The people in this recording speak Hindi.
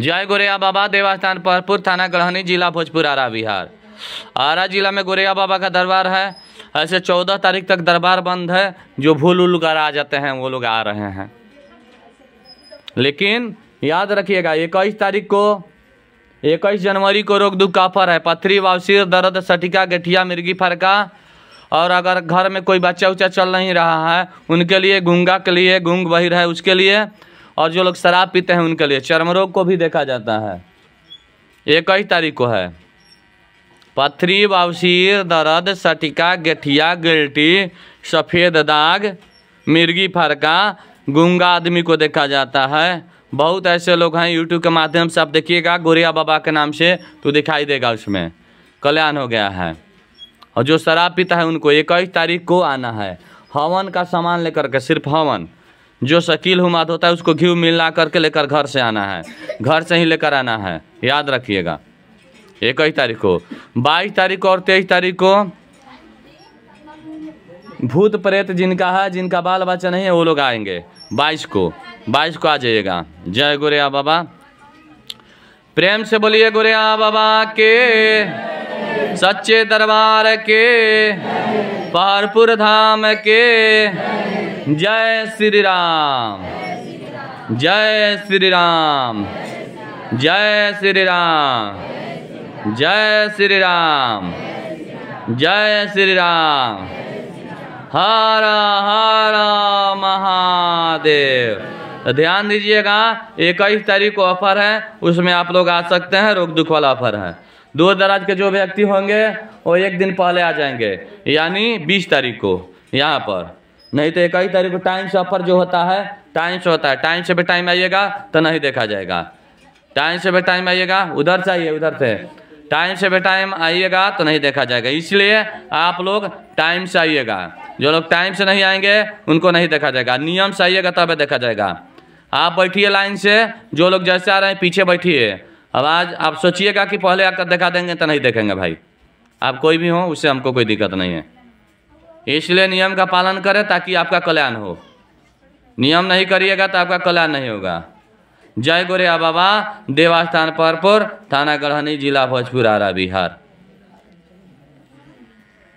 जय गोरिया बाबा देवस्थान परपुर थाना ग्रहणी जिला भोजपुर आरा बिहार आरा जिला में गोरिया बाबा का दरबार है ऐसे चौदह तारीख तक दरबार बंद है जो भूल उल कर आ जाते हैं वो लोग आ रहे हैं लेकिन याद रखिएगा इक्कीस तारीख को इक्कीस जनवरी को रोग दुख काफर है पथरी वावसिर दर्द सटिका गठिया मिर्गी फरका और अगर घर में कोई बच्चा उच्चा चल नहीं रहा है उनके लिए गुंगा के लिए गुंग बहिर है उसके लिए और जो लोग शराब पीते हैं उनके लिए चर्म रोग को भी देखा जाता है ये कई तारीख को है पथरी बावसीर दर्द सटिका गठिया गिल्टी सफ़ेद दाग मिर्गी फरका गुंगा आदमी को देखा जाता है बहुत ऐसे लोग हैं यूट्यूब के माध्यम से आप देखिएगा गोरिया बाबा के नाम से तो दिखाई देगा उसमें कल्याण हो गया है और जो शराब पीता है उनको इक्कीस तारीख को आना है हवन का सामान लेकर के सिर्फ हवन जो शकील हुमाद होता है उसको घी मिलना करके लेकर घर से आना है घर से ही लेकर आना है याद रखिएगा इक्कीस तारीख को बाईस तारीख को और तेईस तारीख को भूत प्रेत जिनका है जिनका बाल बच्चा नहीं है वो लोग आएंगे बाईस को बाईस को आ जाइएगा जय गोरिया बाबा प्रेम से बोलिए गोरिया बाबा के सच्चे दरबार के पारपुर धाम के जय श्री राम जय श्री राम जय श्री राम जय श्री राम जय श्री राम हर हर महादेव तो ध्यान दीजिएगा इक्कीस तारीख को ऑफर है उसमें आप लोग आ सकते हैं रोग दुख वाला ऑफर है दूर दराज के जो व्यक्ति होंगे वो एक दिन पहले आ जाएंगे यानी बीस तारीख को यहाँ पर नहीं तो इक्कीस तारीख को से ऑफर जो होता है टाइम से होता है टाइम से भी टाइम आइएगा तो नहीं देखा जाएगा टाइम से भी टाइम आइएगा उधर से आइए उधर से टाइम से भी टाइम आइएगा तो नहीं देखा जाएगा इसलिए आप लोग टाइम से आइएगा जो लोग टाइम से नहीं आएंगे उनको नहीं देखा जाएगा नियम से आइएगा तब देखा जाएगा आप बैठिए लाइन से जो लोग जैसे आ रहे हैं पीछे बैठिए अब आज आप सोचिएगा कि पहले आकर देखा देंगे तो नहीं देखेंगे भाई आप कोई भी हो उससे हमको कोई दिक्कत नहीं है इसलिए नियम का पालन करें ताकि आपका कल्याण हो नियम नहीं करिएगा तो आपका कल्याण नहीं होगा जय गोरे बाबा देवास्थान परपुर थाना गढ़नी जिला भोजपुर आरा बिहार